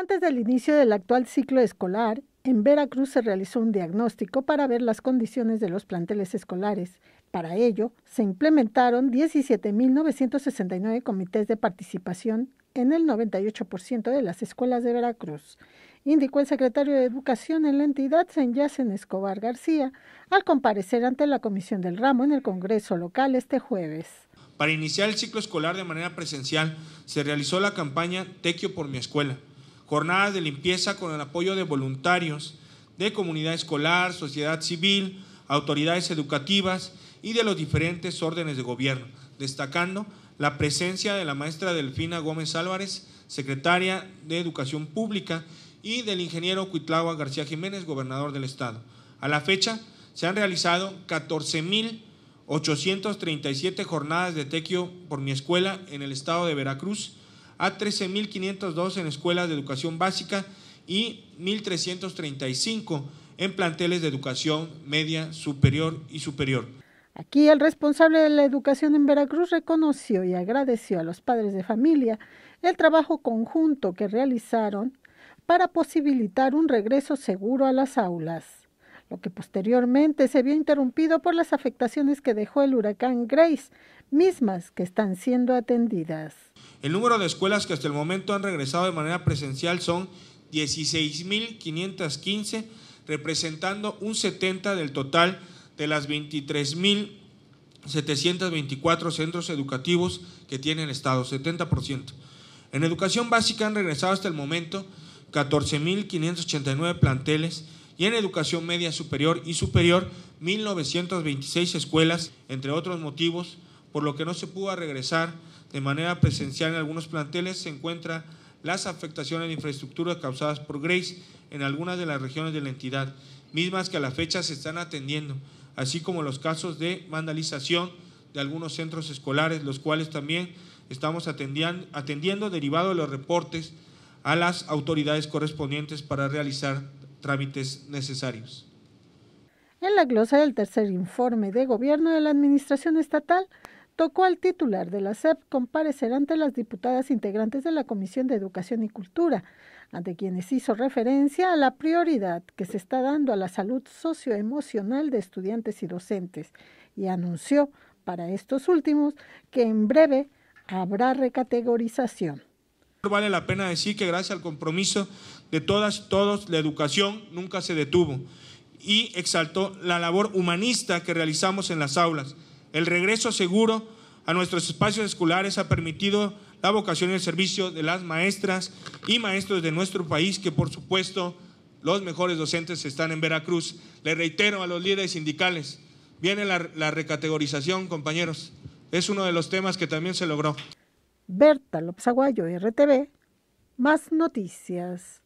Antes del inicio del actual ciclo escolar, en Veracruz se realizó un diagnóstico para ver las condiciones de los planteles escolares. Para ello, se implementaron 17.969 comités de participación en el 98% de las escuelas de Veracruz, indicó el secretario de Educación en la entidad, Senyacen Escobar García, al comparecer ante la Comisión del Ramo en el Congreso local este jueves. Para iniciar el ciclo escolar de manera presencial, se realizó la campaña Tequio por mi escuela jornadas de limpieza con el apoyo de voluntarios, de comunidad escolar, sociedad civil, autoridades educativas y de los diferentes órdenes de gobierno, destacando la presencia de la maestra Delfina Gómez Álvarez, secretaria de Educación Pública, y del ingeniero Cuitlagua García Jiménez, gobernador del estado. A la fecha se han realizado 14.837 jornadas de tequio por mi escuela en el estado de Veracruz, a 13.502 en escuelas de educación básica y 1.335 en planteles de educación media, superior y superior. Aquí el responsable de la educación en Veracruz reconoció y agradeció a los padres de familia el trabajo conjunto que realizaron para posibilitar un regreso seguro a las aulas, lo que posteriormente se vio interrumpido por las afectaciones que dejó el huracán Grace, mismas que están siendo atendidas. El número de escuelas que hasta el momento han regresado de manera presencial son 16.515, representando un 70 del total de las 23.724 centros educativos que tiene el Estado, 70%. En educación básica han regresado hasta el momento 14.589 planteles y en educación media superior y superior 1.926 escuelas, entre otros motivos, por lo que no se pudo regresar de manera presencial en algunos planteles se encuentran las afectaciones de infraestructura causadas por Grace en algunas de las regiones de la entidad, mismas que a la fecha se están atendiendo, así como los casos de vandalización de algunos centros escolares, los cuales también estamos atendiendo, atendiendo derivado de los reportes a las autoridades correspondientes para realizar trámites necesarios. En la glosa del tercer informe de gobierno de la Administración Estatal, tocó al titular de la SEP comparecer ante las diputadas integrantes de la Comisión de Educación y Cultura, ante quienes hizo referencia a la prioridad que se está dando a la salud socioemocional de estudiantes y docentes, y anunció para estos últimos que en breve habrá recategorización. Vale la pena decir que gracias al compromiso de todas y todos, la educación nunca se detuvo y exaltó la labor humanista que realizamos en las aulas el regreso seguro a nuestros espacios escolares ha permitido la vocación y el servicio de las maestras y maestros de nuestro país, que por supuesto los mejores docentes están en Veracruz. Le reitero a los líderes sindicales, viene la, recategorización, compañeros. Es uno de los temas que también se logró. Berta López Aguayo, RTV, más noticias.